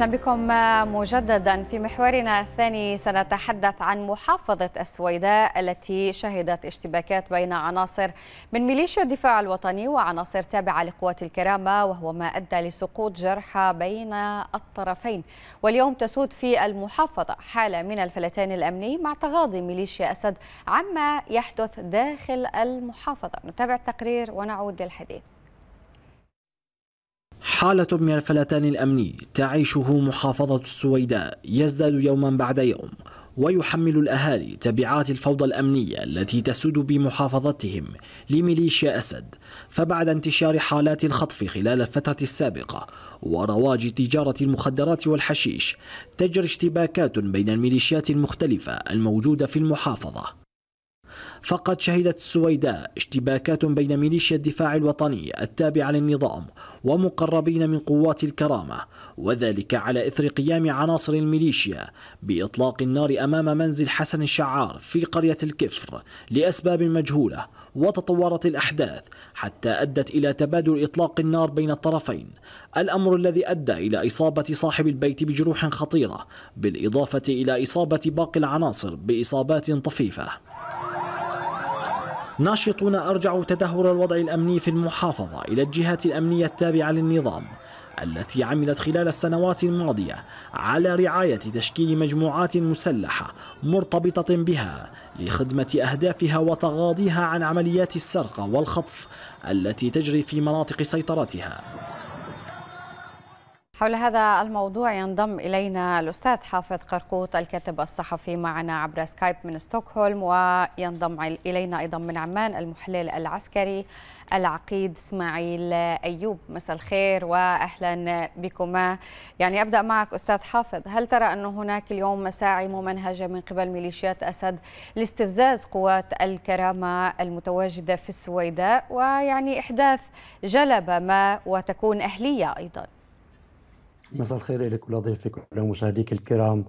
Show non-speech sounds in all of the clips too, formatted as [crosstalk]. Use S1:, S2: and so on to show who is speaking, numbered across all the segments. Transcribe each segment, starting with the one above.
S1: أهلا بكم مجددا في محورنا الثاني سنتحدث عن محافظة السويداء التي شهدت اشتباكات بين عناصر من ميليشيا الدفاع الوطني وعناصر تابعة لقوات الكرامة وهو ما أدى لسقوط جرحى بين الطرفين واليوم تسود في المحافظة حالة من الفلتان الأمني مع تغاضي ميليشيا أسد عما يحدث داخل المحافظة نتابع التقرير ونعود للحديث
S2: حالة من الفلتان الأمني تعيشه محافظة السويداء يزداد يوما بعد يوم ويحمل الأهالي تبعات الفوضى الأمنية التي تسود بمحافظتهم لميليشيا أسد فبعد انتشار حالات الخطف خلال الفترة السابقة ورواج تجارة المخدرات والحشيش تجري اشتباكات بين الميليشيات المختلفة الموجودة في المحافظة فقد شهدت السويداء اشتباكات بين ميليشيا الدفاع الوطني التابعة للنظام ومقربين من قوات الكرامة وذلك على إثر قيام عناصر الميليشيا بإطلاق النار أمام منزل حسن الشعار في قرية الكفر لأسباب مجهولة وتطورت الأحداث حتى أدت إلى تبادل إطلاق النار بين الطرفين الأمر الذي أدى إلى إصابة صاحب البيت بجروح خطيرة بالإضافة إلى إصابة باقي العناصر بإصابات طفيفة ناشطون أرجعوا تدهور الوضع الأمني في المحافظة إلى الجهات الأمنية التابعة للنظام التي عملت خلال السنوات الماضية على رعاية تشكيل مجموعات مسلحة مرتبطة بها لخدمة أهدافها وتغاضيها عن عمليات السرقة والخطف التي تجري في مناطق سيطرتها
S1: حول هذا الموضوع ينضم إلينا الأستاذ حافظ قرقوط الكاتب الصحفي معنا عبر سكايب من ستوكهولم وينضم إلينا أيضا من عمان المحلل العسكري العقيد إسماعيل أيوب مساء الخير وأهلا بكما يعني أبدأ معك أستاذ حافظ هل ترى أن هناك اليوم مساعي ممنهجة من قبل ميليشيات أسد لاستفزاز قوات الكرامة المتواجدة في السويداء ويعني إحداث جلبة ما وتكون أهلية أيضاً
S3: مساء الخير لك ولضيفك ولمشاهديك الكرام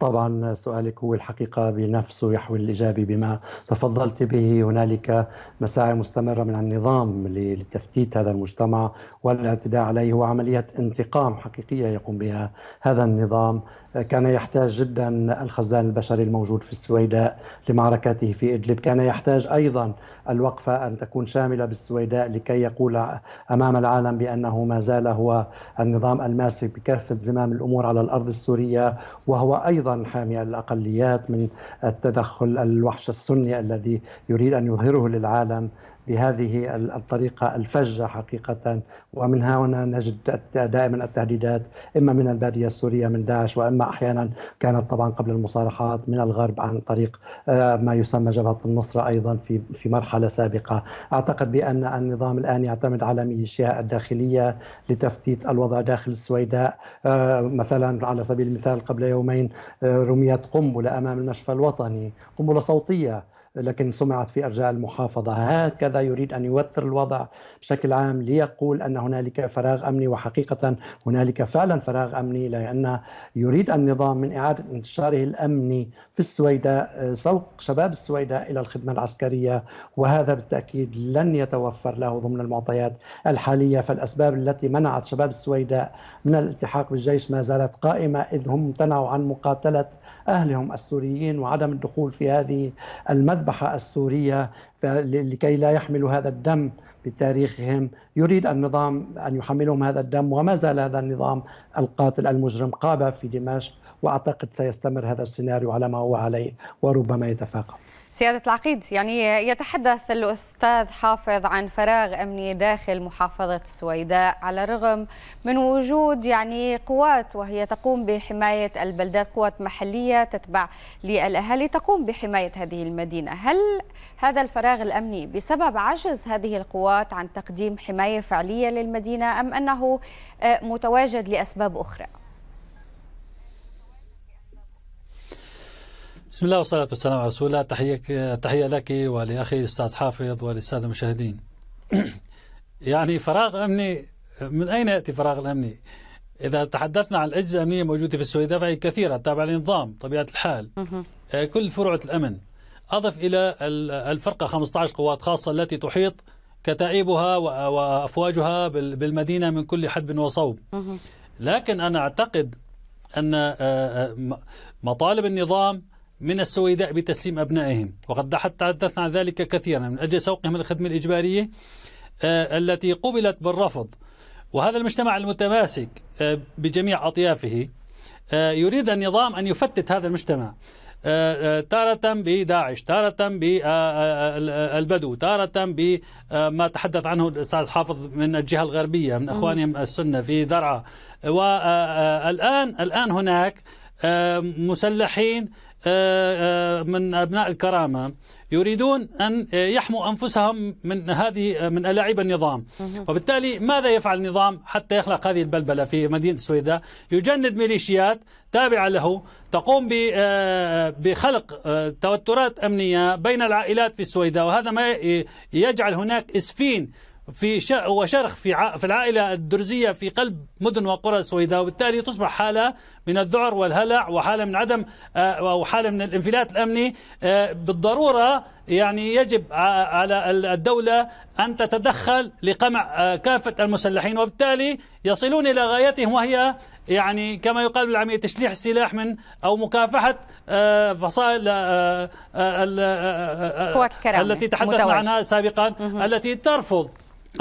S3: طبعا سؤالك هو الحقيقة بنفسه يحوي الإجابة بما تفضلت به هنالك مساعي مستمرة من النظام لتفتيت هذا المجتمع والاعتداء عليه وعملية انتقام حقيقية يقوم بها هذا النظام كان يحتاج جدا الخزان البشري الموجود في السويداء لمعركته في إدلب كان يحتاج أيضا الوقفة أن تكون شاملة بالسويداء لكي يقول أمام العالم بأنه ما زال هو النظام الماسك بكافة زمام الأمور على الأرض السورية وهو أيضا حامي الأقليات من التدخل الوحش السني الذي يريد أن يظهره للعالم بهذه الطريقة الفجة حقيقة ومن هنا نجد دائما التهديدات إما من البادية السورية من داعش وإما أحيانا كانت طبعا قبل المصالحات من الغرب عن طريق آه، ما يسمى جبهة النصرة أيضا في في مرحلة سابقة أعتقد بأن النظام الآن يعتمد على ميليشيا الداخلية لتفتيت الوضع داخل السويداء آه، مثلا على سبيل المثال قبل يومين آه، رميت قنبلة أمام المشفى الوطني قنبلة صوتية لكن سمعت في ارجاء المحافظه هكذا يريد ان يوتر الوضع بشكل عام ليقول ان هنالك فراغ امني وحقيقه هنالك فعلا فراغ امني لان يريد النظام من اعاده انتشاره الامني في السويداء سوق شباب السويداء الى الخدمه العسكريه وهذا بالتاكيد لن يتوفر له ضمن المعطيات الحاليه فالاسباب التي منعت شباب السويداء من الالتحاق بالجيش ما زالت قائمه اذ هم امتنعوا عن مقاتله اهلهم السوريين وعدم الدخول في هذه المذبحه ذبح السورية لكي لا يحملوا هذا الدم بتاريخهم يريد النظام أن يحملهم هذا الدم وما زال هذا النظام القاتل المجرم قابع في دمشق وأعتقد سيستمر هذا السيناريو على ما هو عليه وربما يتفاقم
S1: سيادة العقيد يعني يتحدث الأستاذ حافظ عن فراغ أمني داخل محافظة السويداء على الرغم من وجود يعني قوات وهي تقوم بحماية البلدات قوات محلية تتبع للأهالي تقوم بحماية هذه المدينة هل هذا الفراغ الأمني بسبب عجز هذه القوات عن تقديم حماية فعلية للمدينة أم أنه آه، متواجد لأسباب أخرى؟
S4: بسم الله والصلاة والسلام على رسول الله تحية تحية لك ولأخي الأستاذ حافظ وللسادة المشاهدين. [clears throat] يعني فراغ أمني من أين يأتي فراغ الأمني؟ إذا تحدثنا عن الأجهزة الأمنية الموجودة في السويداء فهي كثيرة تابعة للنظام طبيعة الحال آه، كل فروع الأمن أضف إلى الفرقة 15 قوات خاصة التي تحيط كتائبها وأفواجها بالمدينة من كل حدب وصوب لكن أنا أعتقد أن آه، آه، مطالب النظام من السويداء بتسليم أبنائهم وقد تحدثنا عن ذلك كثيرا من أجل سوقهم الخدمة الإجبارية آه، التي قبلت بالرفض وهذا المجتمع المتماسك آه، بجميع أطيافه آه، يريد النظام أن يفتت هذا المجتمع تارة بداعش تارة بالبدو تارة بما تحدث عنه الأستاذ حافظ من الجهة الغربية من أخوانهم السنة في درعا والآن الآن هناك آه، مسلحين آه، آه، من ابناء الكرامه يريدون ان يحموا انفسهم من هذه من الاعيب النظام وبالتالي ماذا يفعل النظام حتى يخلق هذه البلبله في مدينه السويداء يجند ميليشيات تابعه له تقوم بخلق توترات امنيه بين العائلات في السويداء وهذا ما يجعل هناك اسفين في وشرخ في في العائلة الدرزية في قلب مدن وقرى السويداء وبالتالي تصبح حالة من الذعر والهلع وحالة من عدم أو آه، حالة من الانفلات الأمني آه، بالضرورة يعني يجب على الدولة أن تتدخل لقمع آه، كافة المسلحين وبالتالي يصلون إلى غايتهم وهي يعني كما يقال بالعامية تشليح السلاح من أو مكافحة فصائل التي تحدثنا عنها سابقا التي ترفض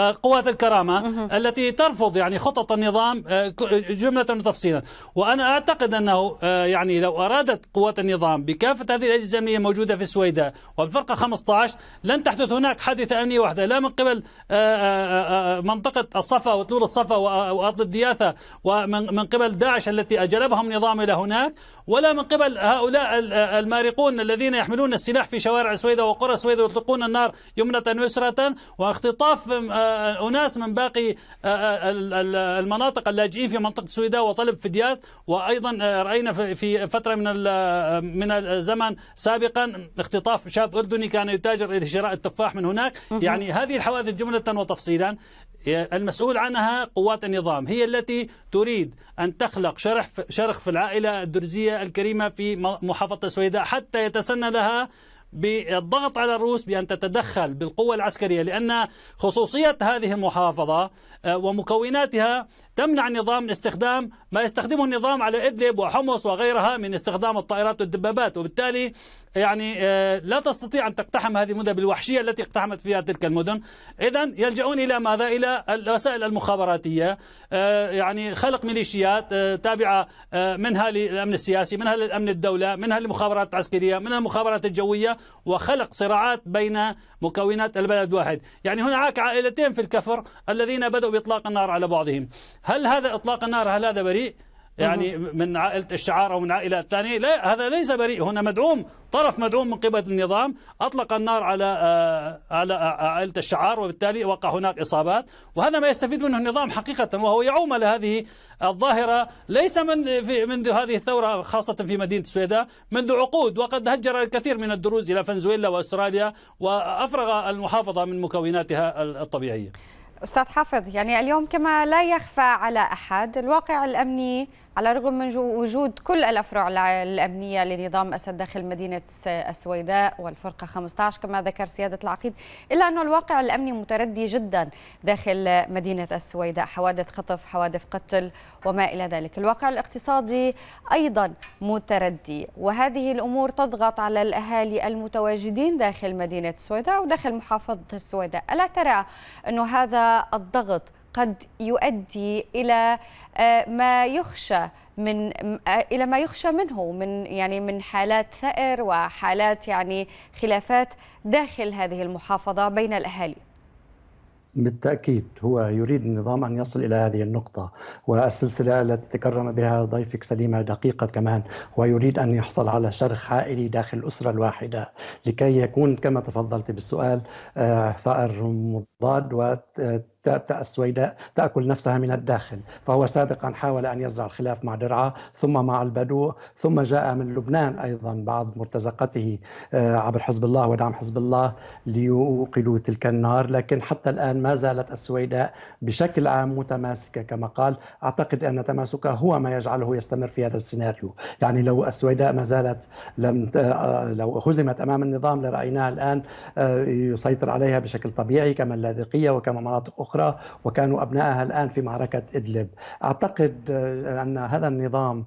S4: قوات الكرامة التي ترفض يعني خطط النظام آه، جملة وتفصيلا وأنا أعتقد أنه آه، يعني لو أرادت قوات النظام بكافة هذه الأجهزة الأمنية الموجوده في السويداء والفرقة 15 لن تحدث هناك حادثة أمنية واحدة لا من قبل آه، منطقة الصفا وطلول الصفا وأرض الدياثة ومن قبل داعش التي أجلبهم نظام إلى هناك ولا من قبل هؤلاء المارقون الذين يحملون السلاح في شوارع السويداء وقرى السويداء يطلقون النار يمنة ويسرة واختطاف أناس من باقي آه، آه، المناطق اللاجئين في منطقة السويداء وطلب فديات وأيضا آه، رأينا في فترة من من الزمن سابقا اختطاف شاب أردني كان يتاجر لشراء التفاح من هناك يعني هذه الحوادث جملة وتفصيلا المسؤول عنها قوات النظام هي التي تريد أن تخلق شرح شرخ في العائلة الدرزية الكريمة في محافظة السويداء حتى يتسنى لها بالضغط على الروس بأن تتدخل بالقوة العسكرية لأن خصوصية هذه المحافظة آه، ومكوناتها تمنع النظام استخدام ما يستخدمه النظام على إدلب وحمص وغيرها من استخدام الطائرات والدبابات وبالتالي يعني آه، لا تستطيع أن تقتحم هذه المدن بالوحشية التي اقتحمت فيها تلك المدن إذا يلجؤون إلى ماذا؟ إلى الوسائل المخابراتية آه، يعني خلق ميليشيات آه، تابعة منها للأمن السياسي منها للأمن الدولة منها للمخابرات العسكرية منها المخابرات الجوية وخلق صراعات بين مكونات البلد واحد يعني هناك عائلتين في الكفر الذين بدأوا بإطلاق النار على بعضهم هل هذا إطلاق النار هل هذا بريء؟ يعني من عائلة الشعار أو من عائلة الثانية لا هذا ليس بريء هنا مدعوم طرف مدعوم من قبل النظام أطلق النار على آه، على آه، آه، عائلة الشعار وبالتالي وقع هناك إصابات وهذا ما يستفيد منه النظام حقيقة وهو يعوم هذه الظاهرة ليس من في منذ هذه الثورة خاصة في مدينة السويداء منذ عقود وقد هجر الكثير من الدروز إلى فنزويلا وأستراليا وأفرغ المحافظة من مكوناتها الطبيعية
S1: أستاذ حافظ يعني اليوم كما لا يخفى على أحد الواقع الأمني على الرغم من وجود كل الأفرع الأمنية لنظام أسد داخل مدينة السويداء والفرقة 15 كما ذكر سيادة العقيد إلا أن الواقع الأمني متردي جدا داخل مدينة السويداء حوادث خطف حوادث قتل وما إلى ذلك الواقع الاقتصادي أيضا متردي وهذه الأمور تضغط على الأهالي المتواجدين داخل مدينة السويداء وداخل محافظة السويداء ألا ترى أن هذا الضغط قد يؤدي الى آه، ما يخشى من آه، الى ما يخشى منه من يعني من حالات ثأر وحالات يعني خلافات داخل هذه المحافظه بين الاهالي.
S3: بالتأكيد هو يريد النظام أن يصل إلى هذه النقطة والسلسلة التي تكرم بها ضيفك سليمة دقيقة كمان ويريد أن يحصل على شرخ عائلي داخل الأسرة الواحدة لكي يكون كما تفضلت بالسؤال آه، ثأر مضاد السويداء تأكل نفسها من الداخل فهو سابقا حاول أن يزرع الخلاف مع درعا ثم مع البدو ثم جاء من لبنان أيضا بعض مرتزقته آه، عبر حزب الله ودعم حزب الله ليوقدوا تلك النار لكن حتى الآن ما زالت السويداء بشكل عام متماسكة كما قال أعتقد أن تماسكها هو ما يجعله يستمر في هذا السيناريو يعني لو السويداء ما زالت لم آه، لو هزمت أمام النظام لرأيناها الآن آه، يسيطر عليها بشكل طبيعي كما اللاذقية وكما مناطق أخرى أخرى وكانوا أبنائها الآن في معركة إدلب أعتقد آه، أن هذا النظام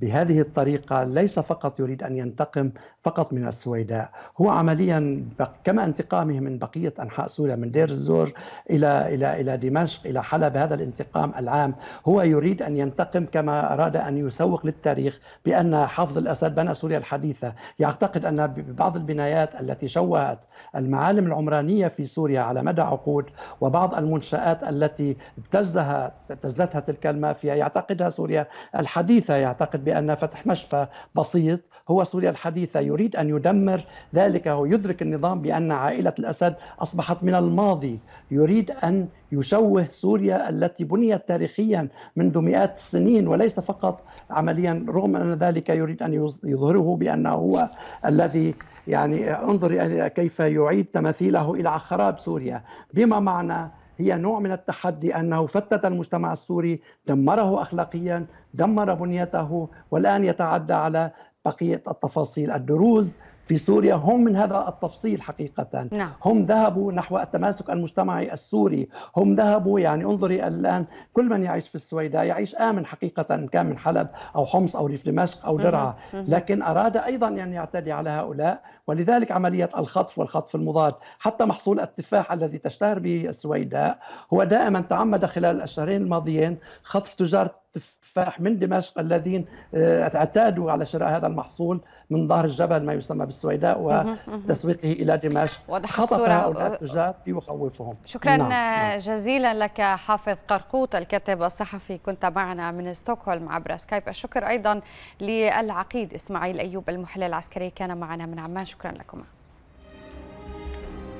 S3: بهذه الطريقة ليس فقط يريد أن ينتقم فقط من السويداء هو عمليا كما انتقامه من بقية أنحاء سوريا من دير الزور إلى, إلى, إلى دمشق إلى حلب هذا الانتقام العام هو يريد أن ينتقم كما أراد أن يسوق للتاريخ بأن حافظ الأسد بنى سوريا الحديثة يعتقد أن بعض البنايات التي شوهت المعالم العمرانية في سوريا على مدى عقود وبعض المنشآت التي ابتزها ابتزتها تلك المافيا يعتقدها سوريا الحديثة يعتقد بأن فتح مشفى بسيط هو سوريا الحديثة يريد أن يدمر ذلك ويدرك النظام بأن عائلة الأسد أصبحت من الماضي يريد أن يشوه سوريا التي بنيت تاريخيا منذ مئات السنين وليس فقط عمليا رغم أن ذلك يريد أن يظهره بأنه هو الذي يعني انظر كيف يعيد تماثيله إلى خراب سوريا بما معنى هي نوع من التحدي انه فتت المجتمع السوري دمره اخلاقيا دمر بنيته والان يتعدى على بقيه التفاصيل الدروز في سوريا هم من هذا التفصيل حقيقة نعم. هم ذهبوا نحو التماسك المجتمعي السوري هم ذهبوا يعني انظري الآن كل من يعيش في السويداء يعيش آمن حقيقة إن كان من حلب أو حمص أو ريف دمشق أو درعا لكن أراد أيضا أن يعتدي على هؤلاء ولذلك عملية الخطف والخطف المضاد حتى محصول التفاح الذي تشتهر به السويداء هو دائما تعمد خلال الشهرين الماضيين خطف تجار التفاح من دمشق الذين آه، اعتادوا على شراء هذا المحصول من ظهر الجبل ما يسمى بالسويداء وتسويقه الى دمشق خطف هؤلاء التجار ليخوفهم شكرا نعم. نعم.
S1: آه، جزيلا لك حافظ قرقوط الكاتب الصحفي كنت معنا من ستوكهولم عبر سكايب الشكر ايضا للعقيد اسماعيل ايوب المحلل العسكري كان معنا من عمان شكرا لكم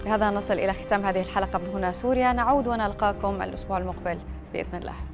S1: بهذا نصل الى ختام هذه الحلقه من هنا سوريا نعود ونلقاكم الاسبوع المقبل باذن الله